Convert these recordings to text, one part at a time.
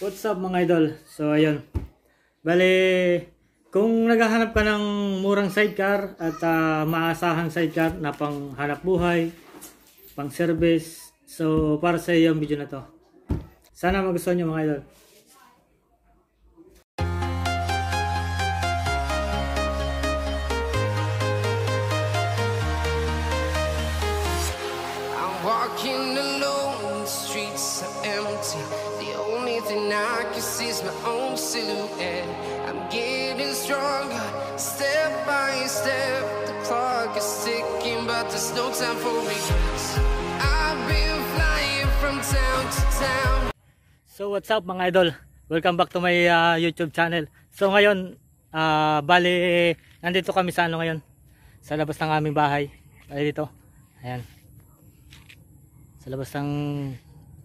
What's up mga idol? So ayun. Bale, kung naghahanap ka ng murang sidecar at uh, maasahang sidecar na pang buhay, pang service, so para sa iyo ang video na to. Sana magustuhan nyo mga idol. is my own silhouette. I'm getting stronger, step by step. The clock is ticking, but there's no time for me. I've been flying from town to town. So what's up mga idol? Welcome back to my uh, YouTube channel. So ngayon, uh, bali nandito kami sa ano ngayon? Sa labas ng aming bahay. Ay dito. Ayan. Sa labas ng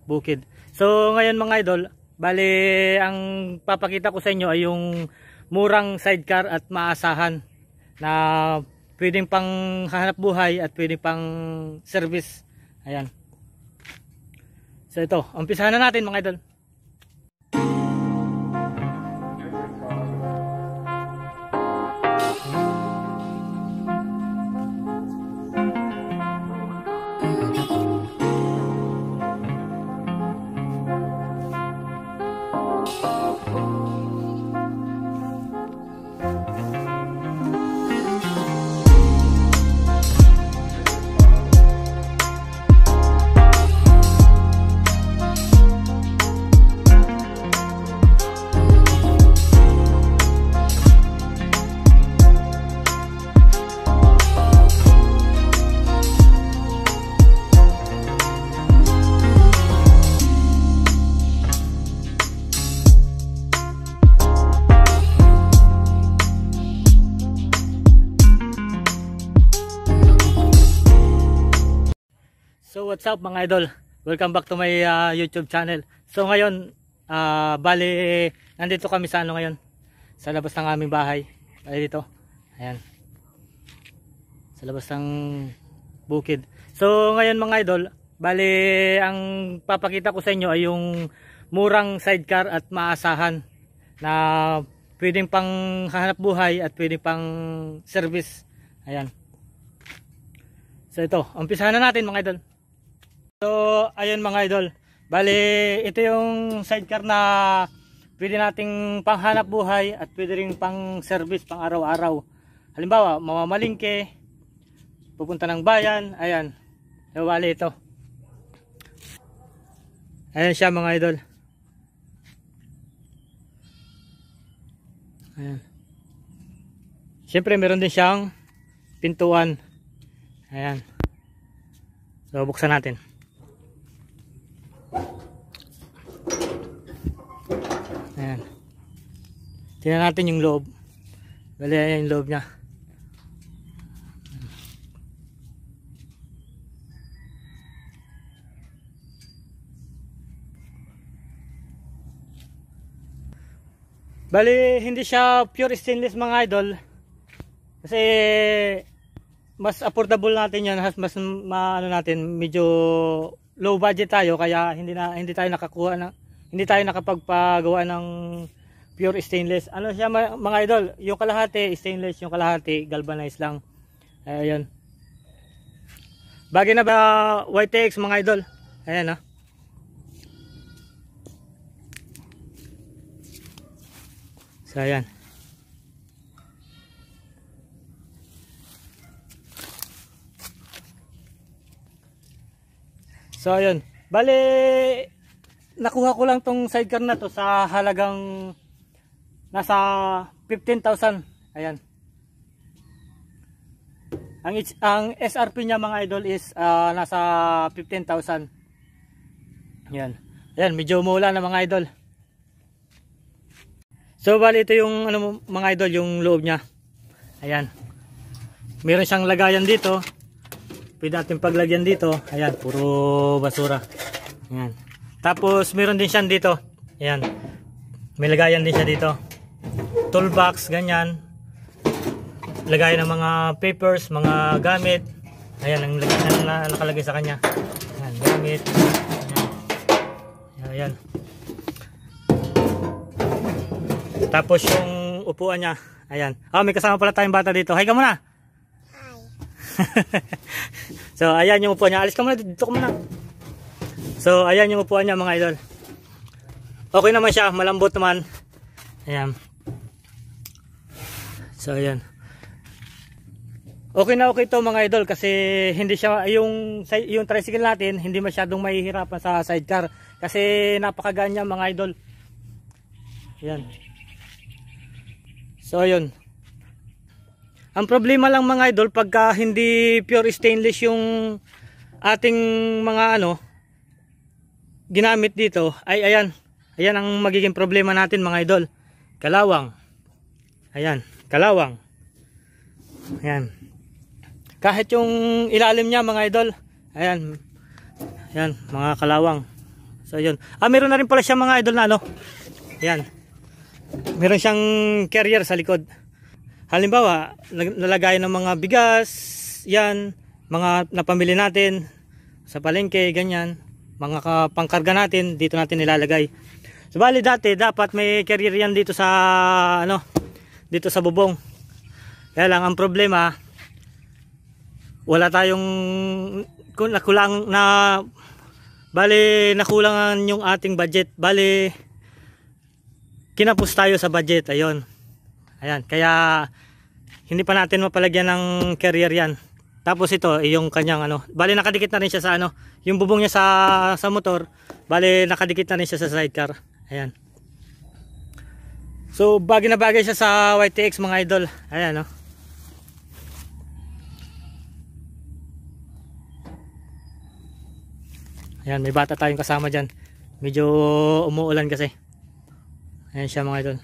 bukid. So ngayon mga idol, Bale, ang papakita ko sa inyo ay yung murang sidecar at maasahan na pwedeng pang hanap buhay at pwedeng pang service. Ayan. So ito, umpisahan na natin mga idol. what's up mga idol? Welcome back to my uh, YouTube channel. So ngayon, uh, bali nandito kami sa ano ngayon? Sa labas ng aming bahay. Ay dito. Ayan. Sa labas ng bukid. So ngayon mga idol, bali ang papakita ko sa inyo ay yung murang sidecar at maasahan na pwedeng pang hanap buhay at pwedeng pang service. Ayan. So ito, umpisahan na natin mga idol. So, ayun mga idol. Bali, ito yung sidecar na pwede nating panghanap buhay at pwede rin pang service pang araw-araw. Halimbawa, mamamalingke, pupunta ng bayan, ayan. So, eh, bali ito. Ayan siya mga idol. Ayan. Siyempre, meron din siyang pintuan. Ayan. So, buksan natin. Tingnan natin yung loob. Galaya yung loob niya. Bali, hindi siya pure stainless mga idol. Kasi mas affordable natin 'yan, mas ano natin, medyo low budget tayo kaya hindi na hindi tayo nakakuha ng hindi tayo nakapagpagawa ng pure stainless. Ano siya mga idol? Yung kalahati stainless, yung kalahati galvanized lang. Ayun. Bagay na ba YTX mga idol? Ayan ha. Ah. So ayan. So ayun. Bale nakuha ko lang tong sidecar na to sa halagang nasa 15,000 ayan ang, ang SRP niya mga idol is uh, nasa 15,000 ayan ayan medyo mula na mga idol so bali ito yung ano, mga idol yung loob niya ayan meron siyang lagayan dito pwede natin paglagyan dito ayan puro basura ayan tapos meron din siyang dito ayan may lagayan din siya dito toolbox, ganyan. Lagay ng mga papers, mga gamit. Ayan, ang lagay na nakalagay sa kanya. Ayan, gamit. Ayan. Ayan. Tapos yung upuan niya. Ayan. Oh, may kasama pala tayong bata dito. Hi ka muna. Hi. so, ayan yung upuan niya. Alis ka muna. Dito ka muna. So, ayan yung upuan niya mga idol. Okay naman siya. Malambot naman. Ayan. So ayan. Okay na okay to mga idol kasi hindi siya yung yung tricycle natin hindi masyadong mahihirapan sa sidecar kasi napakagaan niya mga idol. Ayan. So ayun. Ang problema lang mga idol pagka hindi pure stainless yung ating mga ano ginamit dito ay ayan. Ayan ang magiging problema natin mga idol. Kalawang. Ayan kalawang ayan kahit yung ilalim niya mga idol ayan ayan mga kalawang so yun ah meron na rin pala siyang mga idol na ano ayan meron siyang carrier sa likod halimbawa nalagay ng mga bigas yan mga napamili natin sa palengke ganyan mga pangkarga natin dito natin nilalagay so bali dati dapat may carrier yan dito sa ano dito sa bubong kaya lang ang problema wala tayong nakulang na bali nakulangan yung ating budget bali kinapos tayo sa budget ayun ayan kaya hindi pa natin mapalagyan ng carrier yan tapos ito, yung kanyang ano. Bali nakadikit na rin siya sa ano, yung bubong niya sa sa motor. Bali nakadikit na rin siya sa sidecar. Ayan. So bagay na bagay siya sa YTX mga idol. Ayan no. Oh. Ayan may bata tayong kasama diyan. Medyo umuulan kasi. Ayan siya mga idol.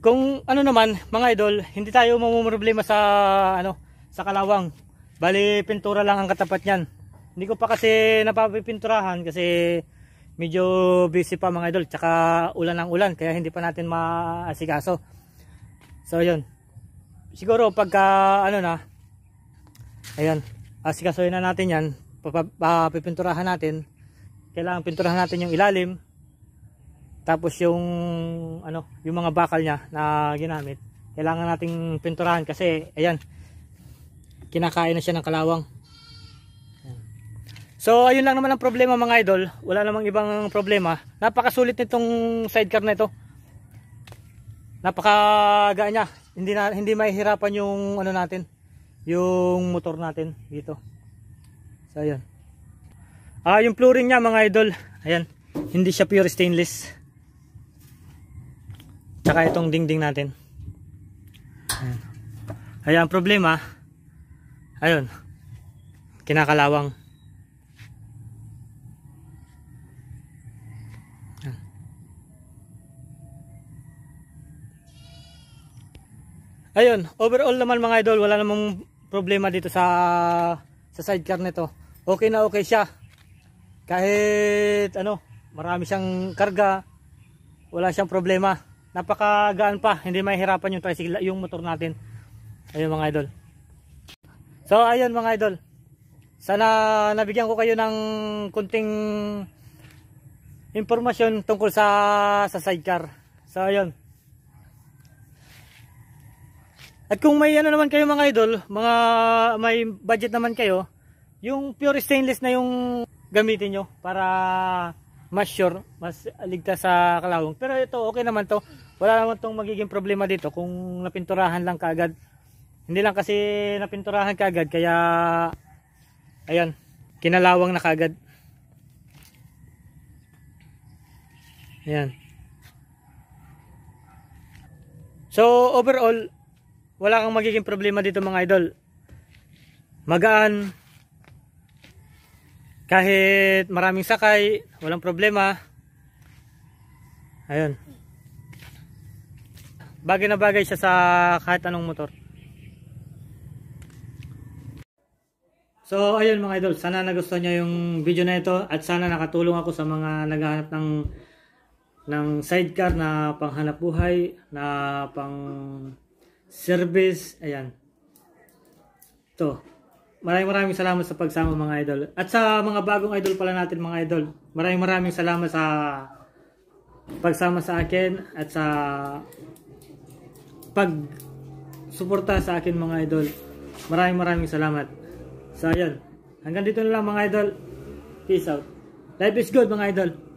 Kung ano naman mga idol, hindi tayo mamumroblema sa ano sa kalawang. Bali pintura lang ang katapat niyan. Hindi ko pa kasi napapipinturahan kasi medyo busy pa mga idol. Tsaka ulan ang ulan kaya hindi pa natin maasikaso. So yun. Siguro pagka ano na ayan asikasoin na natin yan. Papipinturahan natin. Kailangan pinturahan natin yung ilalim tapos yung ano yung mga bakal niya na ginamit kailangan nating pinturahan kasi ayan kinakain na siya ng kalawang So ayun lang naman ang problema mga idol. Wala namang ibang problema. Napakasulit nitong sidecar na ito. Napakagaan niya. Hindi na hindi mahihirapan yung ano natin, yung motor natin dito. So ayun. Ah, yung flooring niya mga idol, ayan, hindi siya pure stainless. Tsaka itong dingding natin. Ayun. Ayan, problema, ayun, kinakalawang. Ayun, overall naman mga idol, wala namang problema dito sa sa sidecar nito. Okay na okay siya. Kahit ano, marami siyang karga, wala siyang problema. Napakagaan pa, hindi mahihirapan yung tricycle, yung motor natin. Ayun mga idol. So ayun mga idol. Sana nabigyan ko kayo ng kunting impormasyon tungkol sa sa sidecar. So ayun. At kung may ano naman kayo mga idol, mga may budget naman kayo, yung pure stainless na yung gamitin nyo para mas sure, mas ligtas sa kalawang. Pero ito okay naman to. Wala naman tong magiging problema dito kung napinturahan lang kaagad. Hindi lang kasi napinturahan kaagad kaya ayan, kinalawang na kaagad. Ayan. So overall, wala kang magiging problema dito mga idol magaan kahit maraming sakay walang problema ayun bagay na bagay siya sa kahit anong motor so ayun mga idol sana nagustuhan nyo yung video na ito at sana nakatulong ako sa mga naghahanap ng ng sidecar na panghanap buhay na pang service, ayan. To. Maraming maraming salamat sa pagsama mga idol. At sa mga bagong idol pala natin mga idol, maraming maraming salamat sa pagsama sa akin at sa pag suporta sa akin mga idol. Maraming maraming salamat. So ayan. Hanggang dito na lang mga idol. Peace out. Life is good mga idol.